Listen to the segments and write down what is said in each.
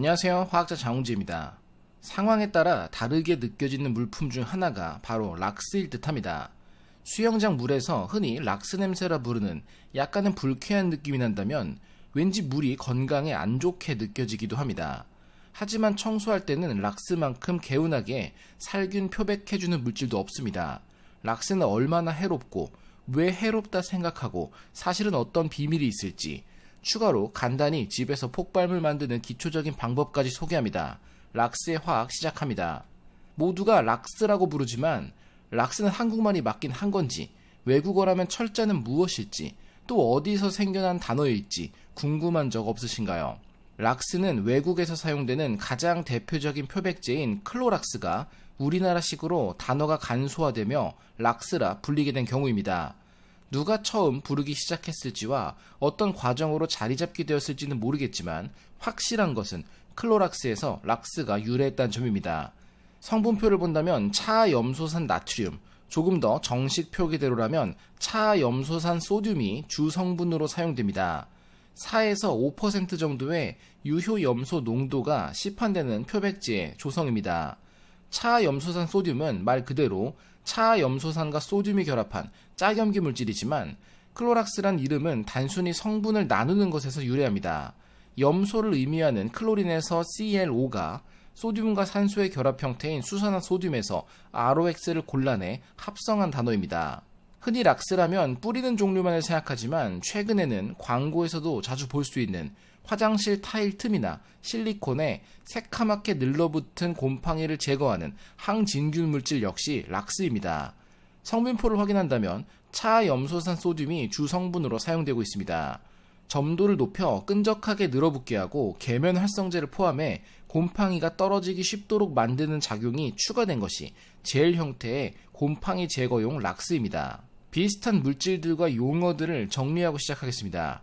안녕하세요. 화학자 장웅지입니다 상황에 따라 다르게 느껴지는 물품 중 하나가 바로 락스일 듯 합니다. 수영장 물에서 흔히 락스 냄새라 부르는 약간은 불쾌한 느낌이 난다면 왠지 물이 건강에 안 좋게 느껴지기도 합니다. 하지만 청소할 때는 락스만큼 개운하게 살균 표백해주는 물질도 없습니다. 락스는 얼마나 해롭고 왜 해롭다 생각하고 사실은 어떤 비밀이 있을지 추가로 간단히 집에서 폭발물 만드는 기초적인 방법까지 소개합니다. 락스의 화학 시작합니다. 모두가 락스라고 부르지만 락스는 한국말이 맞긴 한 건지 외국어라면 철자는 무엇일지 또 어디서 생겨난 단어일지 궁금한 적 없으신가요? 락스는 외국에서 사용되는 가장 대표적인 표백제인 클로락스가 우리나라식으로 단어가 간소화되며 락스라 불리게 된 경우입니다. 누가 처음 부르기 시작했을지와 어떤 과정으로 자리 잡게 되었을지는 모르겠지만 확실한 것은 클로락스에서 락스가 유래했다는 점입니다. 성분표를 본다면 차염소산 나트륨, 조금 더 정식 표기대로라면 차염소산 소듐이 주성분으로 사용됩니다. 4에서 5% 정도의 유효염소 농도가 시판되는 표백지의 조성입니다. 차염소산 소듐은 말 그대로 차염소산과 소듐이 결합한 짜염기 물질이지만 클로락스란 이름은 단순히 성분을 나누는 것에서 유래합니다. 염소를 의미하는 클로린에서 ClO가 소듐과 산소의 결합 형태인 수산화 소듐에서 ROX를 골라내 합성한 단어입니다. 흔히 락스라면 뿌리는 종류만을 생각하지만 최근에는 광고에서도 자주 볼 수 있는 화장실 타일 틈이나 실리콘에 새카맣게 늘러붙은 곰팡이를 제거하는 항진균 물질 역시 락스입니다. 성분포를 확인한다면 차염소산 소듐이 주성분으로 사용되고 있습니다. 점도를 높여 끈적하게 늘어붙게 하고 계면 활성제를 포함해 곰팡이가 떨어지기 쉽도록 만드는 작용이 추가된 것이 젤 형태의 곰팡이 제거용 락스입니다. 비슷한 물질들과 용어들을 정리하고 시작하겠습니다.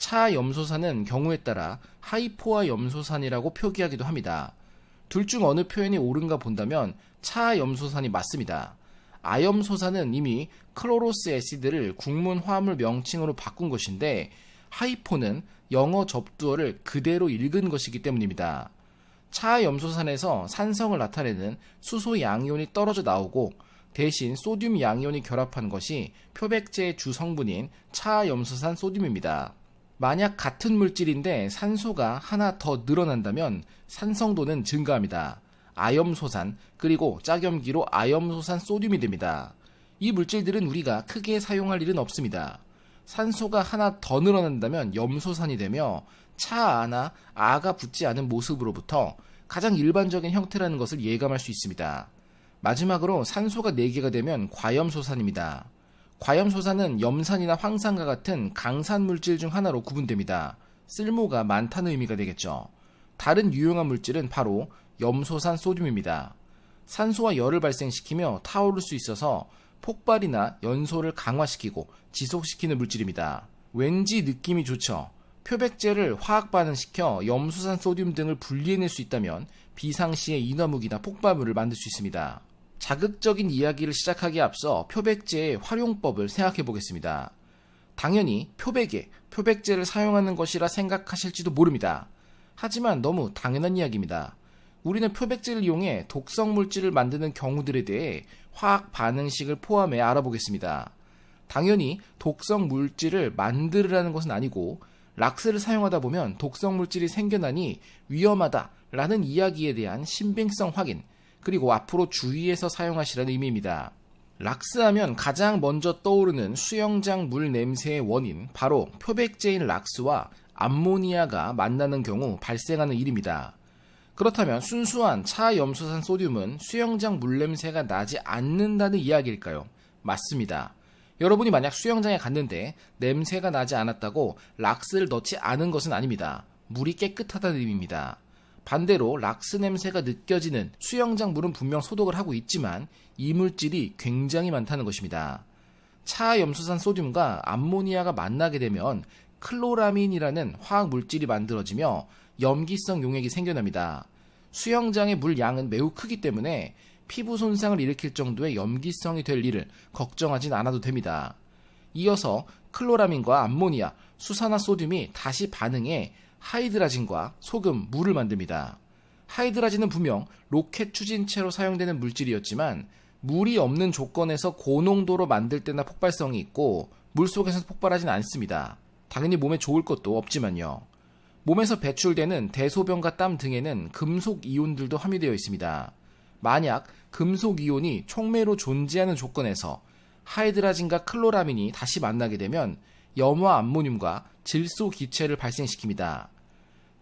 차 염소산은 경우에 따라 하이포화 염소산이라고 표기하기도 합니다. 둘 중 어느 표현이 옳은가 본다면 차 염소산이 맞습니다. 아염소산은 이미 클로로스 에시드를 국문 화합물 명칭으로 바꾼 것인데 하이포는 영어 접두어를 그대로 읽은 것이기 때문입니다. 차염소산에서 산성을 나타내는 수소 양이온이 떨어져 나오고 대신 소듐 양이온이 결합한 것이 표백제의 주 성분인 차염소산 소듐입니다. 만약 같은 물질인데 산소가 하나 더 늘어난다면 산성도는 증가합니다. 아염소산 그리고 짝염기로 아염소산 소듐이 됩니다. 이 물질들은 우리가 크게 사용할 일은 없습니다. 산소가 하나 더 늘어난다면 염소산이 되며 차아나 아가 붙지 않은 모습으로부터 가장 일반적인 형태라는 것을 예감할 수 있습니다. 마지막으로 산소가 4개가 되면 과염소산입니다. 과염소산은 염산이나 황산과 같은 강산 물질 중 하나로 구분됩니다. 쓸모가 많다는 의미가 되겠죠. 다른 유용한 물질은 바로 염소산 소듐입니다. 산소와 열을 발생시키며 타오를 수 있어서 폭발이나 연소를 강화시키고 지속시키는 물질입니다. 왠지 느낌이 좋죠. 표백제를 화학 반응시켜 염소산 소듐 등을 분리해낼 수 있다면 비상시에 인화무기나 폭발물을 만들 수 있습니다. 자극적인 이야기를 시작하기에 앞서 표백제의 활용법을 생각해 보겠습니다. 당연히 표백에 표백제를 사용하는 것이라 생각하실지도 모릅니다. 하지만 너무 당연한 이야기입니다. 우리는 표백제를 이용해 독성 물질을 만드는 경우들에 대해 화학 반응식을 포함해 알아보겠습니다. 당연히 독성 물질을 만들으라는 것은 아니고 락스를 사용하다 보면 독성 물질이 생겨나니 위험하다라는 이야기에 대한 신빙성 확인, 그리고 앞으로 주의해서 사용하시라는 의미입니다. 락스하면 가장 먼저 떠오르는 수영장 물 냄새의 원인 바로 표백제인 락스와 암모니아가 만나는 경우 발생하는 일입니다. 그렇다면 순수한 차염소산 소듐은 수영장 물 냄새가 나지 않는다는 이야기일까요? 맞습니다. 여러분이 만약 수영장에 갔는데 냄새가 나지 않았다고 락스를 넣지 않은 것은 아닙니다. 물이 깨끗하다는 의미입니다. 반대로 락스 냄새가 느껴지는 수영장 물은 분명 소독을 하고 있지만 이물질이 굉장히 많다는 것입니다. 차 염소산 소듐과 암모니아가 만나게 되면 클로라민이라는 화학 물질이 만들어지며 염기성 용액이 생겨납니다. 수영장의 물 양은 매우 크기 때문에 피부 손상을 일으킬 정도의 염기성이 될 일을 걱정하진 않아도 됩니다. 이어서 클로라민과 암모니아, 수산화 소듐이 다시 반응해 하이드라진과 소금, 물을 만듭니다. 하이드라진은 분명 로켓 추진체로 사용되는 물질이었지만 물이 없는 조건에서 고농도로 만들 때나 폭발성이 있고 물속에서 폭발하진 않습니다. 당연히 몸에 좋을 것도 없지만요. 몸에서 배출되는 대소변과 땀 등에는 금속 이온들도 함유되어 있습니다. 만약 금속 이온이 촉매로 존재하는 조건에서 하이드라진과 클로라민이 다시 만나게 되면 염화 암모늄과 질소 기체를 발생시킵니다.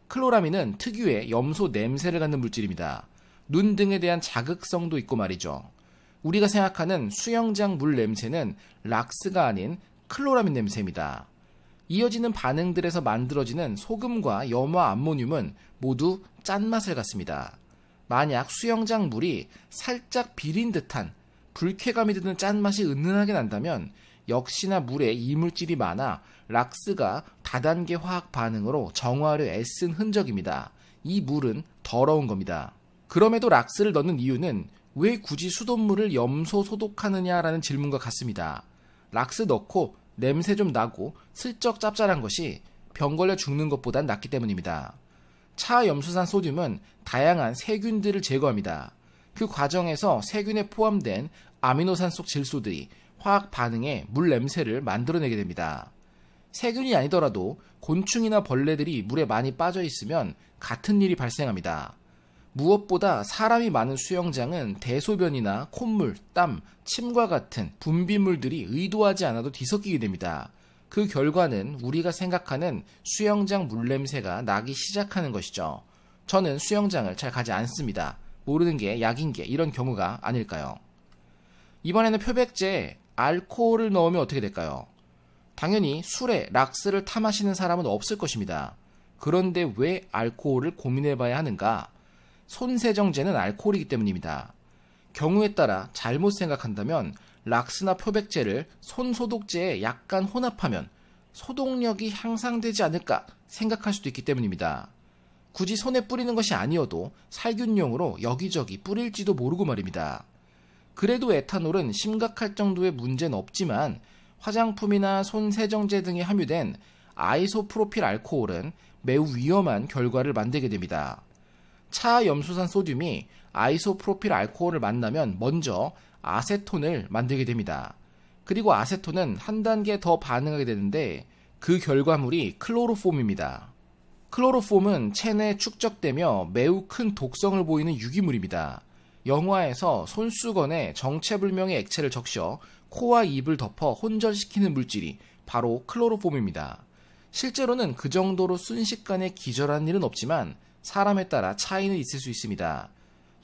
클로라민은 특유의 염소 냄새를 갖는 물질입니다. 눈 등에 대한 자극성도 있고 말이죠. 우리가 생각하는 수영장 물 냄새는 락스가 아닌 클로라민 냄새입니다. 이어지는 반응들에서 만들어지는 소금과 염화 암모늄은 모두 짠맛을 갖습니다. 만약 수영장 물이 살짝 비린 듯한 불쾌감이 드는 짠맛이 은은하게 난다면 역시나 물에 이물질이 많아 락스가 다단계 화학 반응으로 정화를 애쓴 흔적입니다. 이 물은 더러운 겁니다. 그럼에도 락스를 넣는 이유는 왜 굳이 수돗물을 염소 소독하느냐라는 질문과 같습니다. 락스 넣고 냄새 좀 나고 슬쩍 짭짤한 것이 병 걸려 죽는 것보단 낫기 때문입니다. 차염소산 소듐은 다양한 세균들을 제거합니다. 그 과정에서 세균에 포함된 아미노산 속 질소들이 화학 반응에 물 냄새를 만들어내게 됩니다. 세균이 아니더라도 곤충이나 벌레들이 물에 많이 빠져 있으면 같은 일이 발생합니다. 무엇보다 사람이 많은 수영장은 대소변이나 콧물, 땀, 침과 같은 분비물들이 의도하지 않아도 뒤섞이게 됩니다. 그 결과는 우리가 생각하는 수영장 물냄새가 나기 시작하는 것이죠. 저는 수영장을 잘 가지 않습니다. 모르는 게 약인 게 이런 경우가 아닐까요? 이번에는 표백제 알코올을 넣으면 어떻게 될까요? 당연히 술에 락스를 타 마시는 사람은 없을 것입니다. 그런데 왜 알코올을 고민해봐야 하는가? 손세정제는 알코올이기 때문입니다. 경우에 따라 잘못 생각한다면 락스나 표백제를 손소독제에 약간 혼합하면 소독력이 향상되지 않을까 생각할 수도 있기 때문입니다. 굳이 손에 뿌리는 것이 아니어도 살균용으로 여기저기 뿌릴지도 모르고 말입니다. 그래도 에탄올은 심각할 정도의 문제는 없지만 화장품이나 손 세정제 등에 함유된 아이소프로필 알코올은 매우 위험한 결과를 만들게 됩니다. 차 염소산 소듐이 아이소프로필 알코올을 만나면 먼저 아세톤을 만들게 됩니다. 그리고 아세톤은 한 단계 더 반응하게 되는데 그 결과물이 클로로폼입니다. 클로로폼은 체내에 축적되며 매우 큰 독성을 보이는 유기물입니다. 영화에서 손수건에 정체불명의 액체를 적셔 코와 입을 덮어 혼절시키는 물질이 바로 클로로폼입니다. 실제로는 그 정도로 순식간에 기절한 일은 없지만 사람에 따라 차이는 있을 수 있습니다.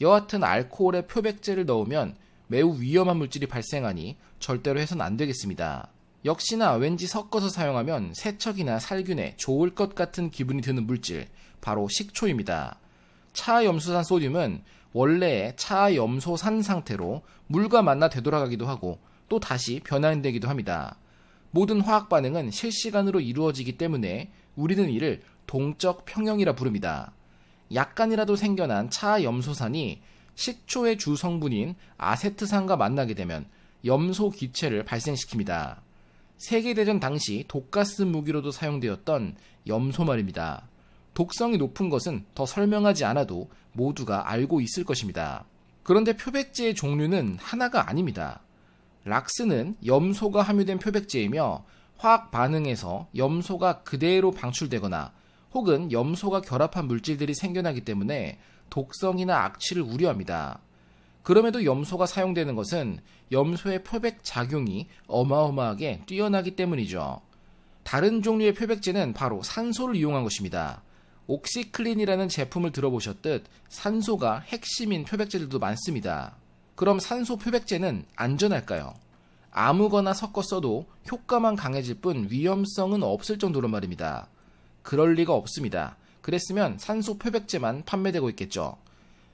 여하튼 알코올에 표백제를 넣으면 매우 위험한 물질이 발생하니 절대로 해선 안 되겠습니다. 역시나 왠지 섞어서 사용하면 세척이나 살균에 좋을 것 같은 기분이 드는 물질, 바로 식초입니다. 차염수산 소듐은 원래 차염소산 상태로 물과 만나 되돌아가기도 하고 또 다시 변환되기도 합니다. 모든 화학 반응은 실시간으로 이루어지기 때문에 우리는 이를 동적 평형이라 부릅니다. 약간이라도 생겨난 차염소산이 식초의 주성분인 아세트산과 만나게 되면 염소 기체를 발생시킵니다. 세계대전 당시 독가스 무기로도 사용되었던 염소 말입니다. 독성이 높은 것은 더 설명하지 않아도 모두가 알고 있을 것입니다. 그런데 표백제의 종류는 하나가 아닙니다. 락스는 염소가 함유된 표백제이며 화학 반응에서 염소가 그대로 방출되거나 혹은 염소가 결합한 물질들이 생겨나기 때문에 독성이나 악취를 우려합니다. 그럼에도 염소가 사용되는 것은 염소의 표백 작용이 어마어마하게 뛰어나기 때문이죠. 다른 종류의 표백제는 바로 산소를 이용한 것입니다. 옥시클린이라는 제품을 들어보셨듯 산소가 핵심인 표백제들도 많습니다. 그럼 산소 표백제는 안전할까요? 아무거나 섞어 써도 효과만 강해질 뿐 위험성은 없을 정도로 말입니다. 그럴 리가 없습니다. 그랬으면 산소 표백제만 판매되고 있겠죠.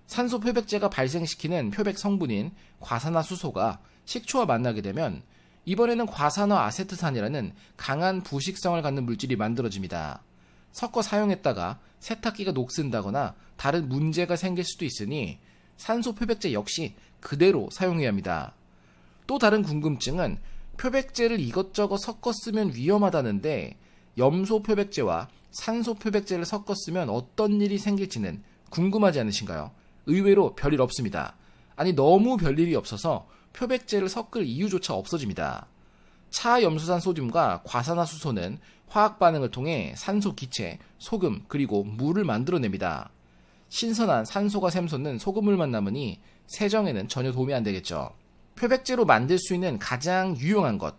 산소 표백제가 발생시키는 표백 성분인 과산화수소가 식초와 만나게 되면 이번에는 과산화 아세트산이라는 강한 부식성을 갖는 물질이 만들어집니다. 섞어 사용했다가 세탁기가 녹슨다거나 다른 문제가 생길 수도 있으니 산소 표백제 역시 그대로 사용해야 합니다. 또 다른 궁금증은 표백제를 이것저것 섞어 쓰면 위험하다는데 염소 표백제와 산소 표백제를 섞어 쓰면 어떤 일이 생길지는 궁금하지 않으신가요? 의외로 별일 없습니다. 아니 너무 별일이 없어서 표백제를 섞을 이유조차 없어집니다. 차염소산 소듐과 과산화수소는 화학 반응을 통해 산소 기체, 소금, 그리고 물을 만들어냅니다. 신선한 산소가 샘솟는 소금물만 남으니 세정에는 전혀 도움이 안 되겠죠. 표백제로 만들 수 있는 가장 유용한 것.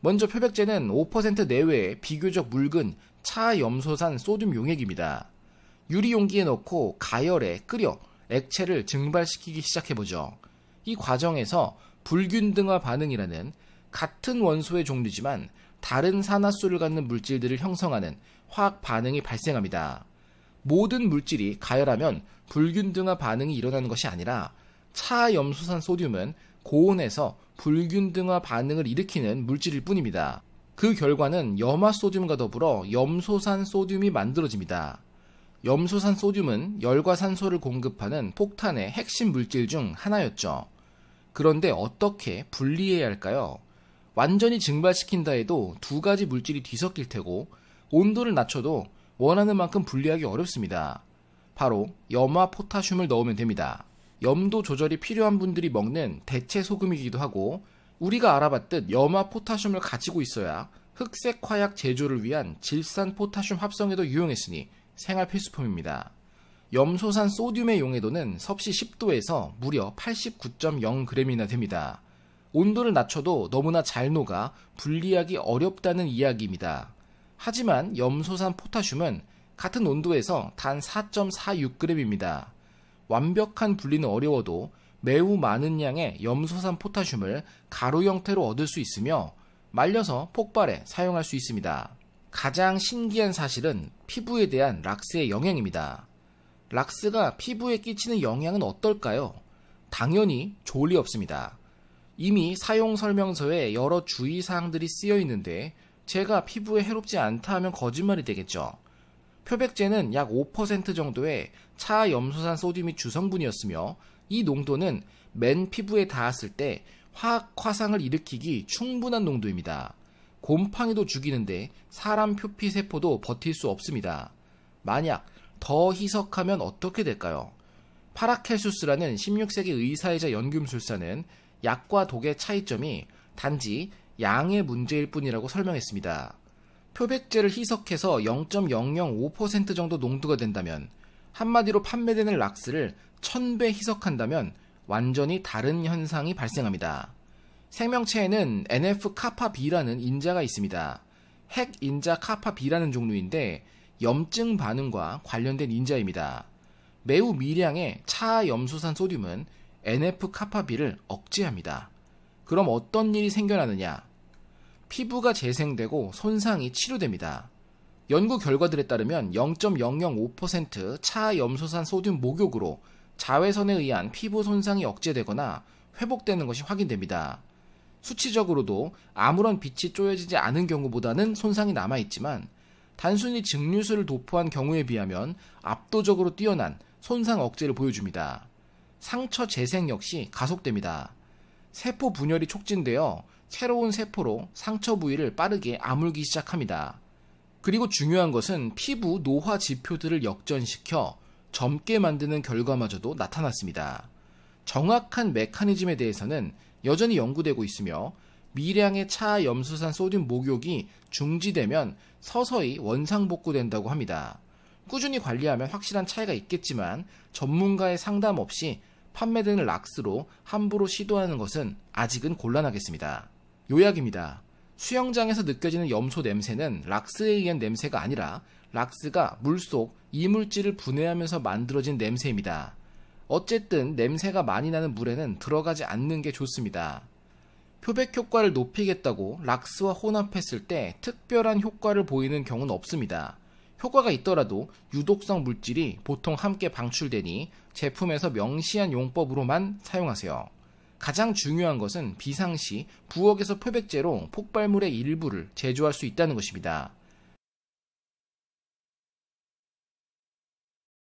먼저 표백제는 5% 내외의 비교적 묽은 차염소산 소듐 용액입니다. 유리 용기에 넣고 가열에 끓여 액체를 증발시키기 시작해보죠. 이 과정에서 불균등화 반응이라는 같은 원소의 종류지만 다른 산화수를 갖는 물질들을 형성하는 화학 반응이 발생합니다. 모든 물질이 가열하면 불균등화 반응이 일어나는 것이 아니라 차염소산 소듐은 고온에서 불균등화 반응을 일으키는 물질일 뿐입니다. 그 결과는 염화소듐과 더불어 염소산 소듐이 만들어집니다. 염소산 소듐은 열과 산소를 공급하는 폭탄의 핵심 물질 중 하나였죠. 그런데 어떻게 분리해야 할까요? 완전히 증발시킨다 해도 두 가지 물질이 뒤섞일 테고 온도를 낮춰도 원하는 만큼 분리하기 어렵습니다. 바로 염화 포타슘을 넣으면 됩니다. 염도 조절이 필요한 분들이 먹는 대체 소금이기도 하고 우리가 알아봤듯 염화 포타슘을 가지고 있어야 흑색 화약 제조를 위한 질산 포타슘 합성에도 유용했으니 생활 필수품입니다. 염소산 소듐의 용해도는 섭씨 10도에서 무려 89.0g이나 됩니다. 온도를 낮춰도 너무나 잘 녹아 분리하기 어렵다는 이야기입니다. 하지만 염소산 포타슘은 같은 온도에서 단 4.46g입니다. 완벽한 분리는 어려워도 매우 많은 양의 염소산 포타슘을 가루 형태로 얻을 수 있으며 말려서 폭발에 사용할 수 있습니다. 가장 신기한 사실은 피부에 대한 락스의 영향입니다. 락스가 피부에 끼치는 영향은 어떨까요? 당연히 졸리 없습니다. 이미 사용 설명서에 여러 주의사항들이 쓰여 있는데 제가 피부에 해롭지 않다 하면 거짓말이 되겠죠. 표백제는 약 5% 정도의 차염소산 소듐및 주성분이었으며 이 농도는 맨 피부에 닿았을 때 화학 화상을 일으키기 충분한 농도입니다. 곰팡이도 죽이는데 사람 표피 세포도 버틸 수 없습니다. 만약 더 희석하면 어떻게 될까요? 파라켈수스라는 16세기 의사이자 연금술사는 약과 독의 차이점이 단지 양의 문제일 뿐이라고 설명했습니다. 표백제를 희석해서 0.005% 정도 농도가 된다면 한마디로 판매되는 락스를 1000배 희석한다면 완전히 다른 현상이 발생합니다. 생명체에는 NF 카파 B라는 인자가 있습니다. 핵 인자 카파 B라는 종류인데 염증 반응과 관련된 인자입니다. 매우 미량의 차염소산 소듐은 NF 카파비를 억제합니다. 그럼 어떤 일이 생겨나느냐? 피부가 재생되고 손상이 치료됩니다. 연구 결과들에 따르면 0.005% 차염소산 소듐 목욕으로 자외선에 의한 피부 손상이 억제되거나 회복되는 것이 확인됩니다. 수치적으로도 아무런 빛이 쪼여지지 않은 경우보다는 손상이 남아있지만 단순히 증류수를 도포한 경우에 비하면 압도적으로 뛰어난 손상 억제를 보여줍니다. 상처 재생 역시 가속됩니다. 세포 분열이 촉진되어 새로운 세포로 상처 부위를 빠르게 아물기 시작합니다. 그리고 중요한 것은 피부 노화 지표들을 역전시켜 젊게 만드는 결과마저도 나타났습니다. 정확한 메커니즘에 대해서는 여전히 연구되고 있으며 미량의 차염수산 소듐 목욕이 중지되면 서서히 원상복구된다고 합니다. 꾸준히 관리하면 확실한 차이가 있겠지만 전문가의 상담 없이 판매되는 락스로 함부로 시도하는 것은 아직은 곤란하겠습니다. 요약입니다. 수영장에서 느껴지는 염소 냄새는 락스에 의한 냄새가 아니라 락스가 물 속 이물질을 분해하면서 만들어진 냄새입니다. 어쨌든 냄새가 많이 나는 물에는 들어가지 않는 게 좋습니다. 표백 효과를 높이겠다고 락스와 혼합했을 때 특별한 효과를 보이는 경우는 없습니다. 효과가 있더라도 유독성 물질이 보통 함께 방출되니 제품에서 명시한 용법으로만 사용하세요. 가장 중요한 것은 비상시 부엌에서 표백제로 폭발물의 일부를 제조할 수 있다는 것입니다.